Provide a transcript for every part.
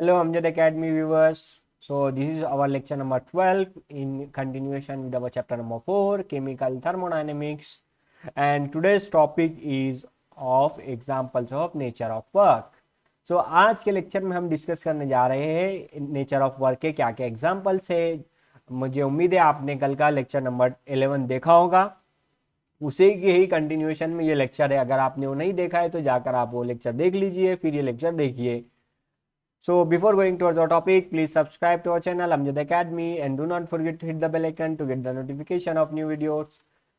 Hello Amjad academy viewers so this is our lecture number 12 in continuation with our chapter number 4 chemical thermodynamics and today's topic is of examples of nature of work so आज के lecture में हम discuss करने जा रहे हैं nature of work के क्या क्या एग्जाम्पल्स है मुझे उम्मीद है आपने कल का लेक्चर नंबर एलेवन देखा होगा उसी के ही कंटिन्यूएशन में ये लेक्चर है अगर आपने वो नहीं देखा है तो जाकर आप वो लेक्चर देख लीजिए फिर ये लेक्चर देखिए So before going towards our topic, please subscribe to our channel Amjad Academy and do not forget to hit the bell icon to get the notification of new videos.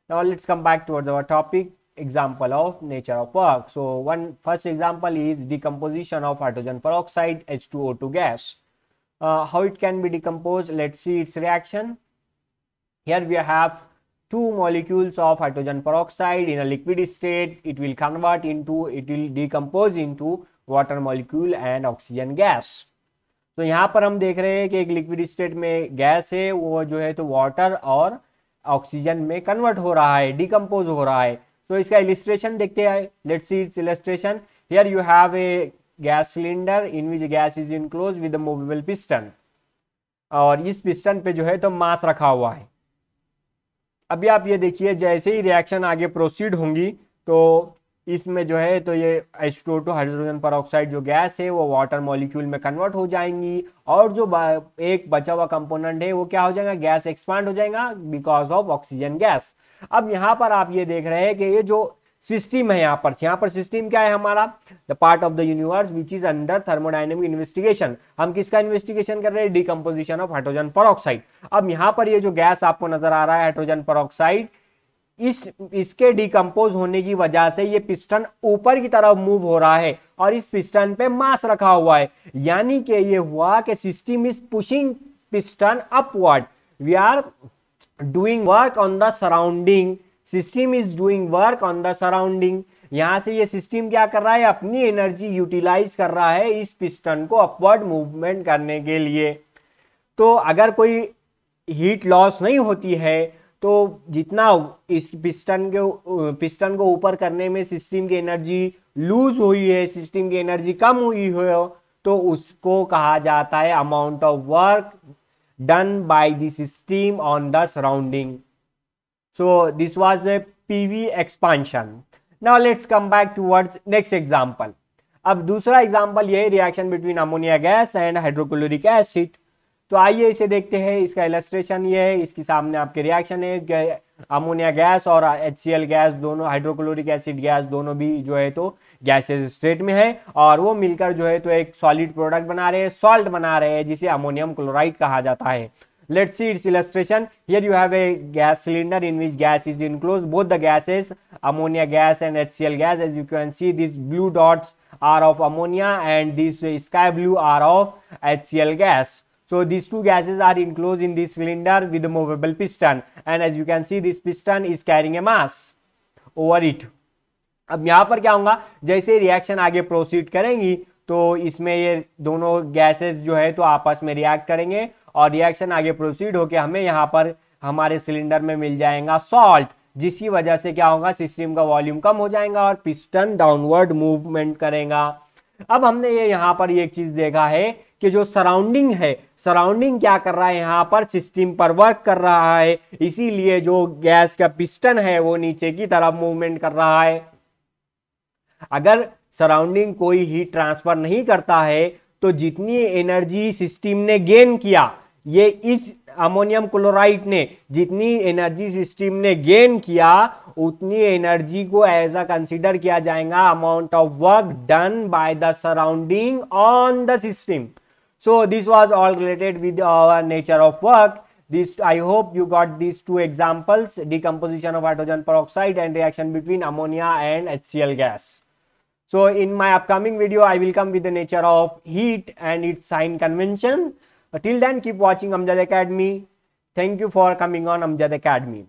Now let's come back towards our topic example of nature of work. So one first example is decomposition of hydrogen peroxide H2O2 gas. Uh, how it can be decomposed? Let's see its reaction. Here we have two molecules of hydrogen peroxide in a liquid state. It will convert into, it will decompose into water molecule and oxygen gas तो यहाँ पर हम देख रहे हैं कि एक liquid state में गैस है वो जो है तो वाटर और ऑक्सीजन में कन्वर्ट हो रहा है डिकम्पोज हो रहा है तो इसका इलिस्ट्रेशन देखते हैं let see it's illustration here you have a gas cylinder in which gas is enclose with movable piston और इस पिस्टन पे जो है तो मास रखा हुआ है अभी आप ये देखिए जैसे ही रिएक्शन आगे प्रोसीड होंगी तो इसमें जो है तो ये एच टू हाइड्रोजन पर जो गैस है वो वाटर मॉलिक्यूल में कन्वर्ट हो जाएंगी और जो एक बचा हुआ कंपोनेंट है वो क्या हो जाएगा गैस एक्सपांड हो जाएगा बिकॉज ऑफ ऑक्सीजन गैस अब यहाँ पर आप ये देख रहे हैं कि ये जो सिस्टम है यहाँ पर यहाँ पर सिस्टम क्या है हमारा the part of the universe which is under thermodynamic investigation हम किसका इन्वेस्टिगेशन कर रहे हैं डिकम्पोजिशन ऑफ हाइड्रोजन पर अब यहाँ पर ये जो गैस आपको नजर आ रहा है हाइड्रोजन पर इस इसके डिकम्पोज होने की वजह से ये पिस्टन ऊपर की तरफ मूव हो रहा है और इस पिस्टन पे मास रखा हुआ है यानी कि ये हुआ कि system is pushing piston upward we are doing work on the surrounding system is doing work on the surrounding यहां से ये सिस्टम क्या कर रहा है अपनी एनर्जी यूटिलाइज कर रहा है इस पिस्टन को अपवर्ड मूवमेंट करने के लिए तो अगर कोई हीट लॉस नहीं होती है तो जितना इस पिस्टन के पिस्टन को ऊपर करने में सिस्टम की एनर्जी लूज हुई है सिस्टम की एनर्जी कम हुई हो तो उसको कहा जाता है amount of work done by the system on the surrounding so this was a PV expansion now let's come back towards next example अब दूसरा एग्जाम्पल ये reaction between ammonia gas and hydrochloric acid तो आइए इसे देखते हैं इसका illustration ये है इसके सामने आपके रिएक्शन है अमोनिया गैस और एच गैस दोनों हाइड्रोक्लोरिक एसिड गैस दोनों भी जो है तो गैसेज स्टेट में है और वो मिलकर जो है तो एक सॉलिड प्रोडक्ट बना रहे हैं सॉल्ट बना रहे हैं जिसे अमोनियम क्लोराइड कहा जाता है let see it's illustration here you have a gas cylinder in which gas is enclose both the gases ammonia gas and H gas as you can see this blue dots are of ammonia and this sky blue are of H gas So these two gases are enclosed in this cylinder with a movable piston and as you can see this piston is carrying a mass over it. अब यहाँ पर क्या होगा जैसे reaction आगे proceed करेंगी तो इसमें ये दोनों गैसेस जो है तो आपस में रिएक्ट करेंगे और रिएक्शन आगे प्रोसीड होके हमें यहाँ पर हमारे सिलेंडर में मिल जाएगा सॉल्ट जिसकी वजह से क्या होगा सिस्टम का वॉल्यूम कम हो जाएगा और पिस्टन डाउनवर्ड मूवमेंट करेगा अब हमने ये यहाँ पर एक चीज देखा है कि जो सराउंडिंग है सराउंडिंग क्या कर रहा है यहाँ पर सिस्टम पर वर्क कर रहा है इसीलिए जो गैस का पिस्टन है वो नीचे की तरफ मूवमेंट कर रहा है अगर सराउंडिंग कोई हीट ट्रांसफर नहीं करता है तो जितनी एनर्जी सिस्टम ने गेन किया ये इस अमोनियम क्लोराइड ने जितनी एनर्जी सिस्टम ने गेन किया उतनी एनर्जी को एज अ कंसिडर किया जाएगा amount of work done by the surrounding on the system so this was all related with our nature of work this i hope you got these two examples decomposition of hydrogen peroxide and reaction between ammonia and hcl gas so in my upcoming video i will come with the nature of heat and its sign convention till then keep watching amjad academy thank you for coming on amjad academy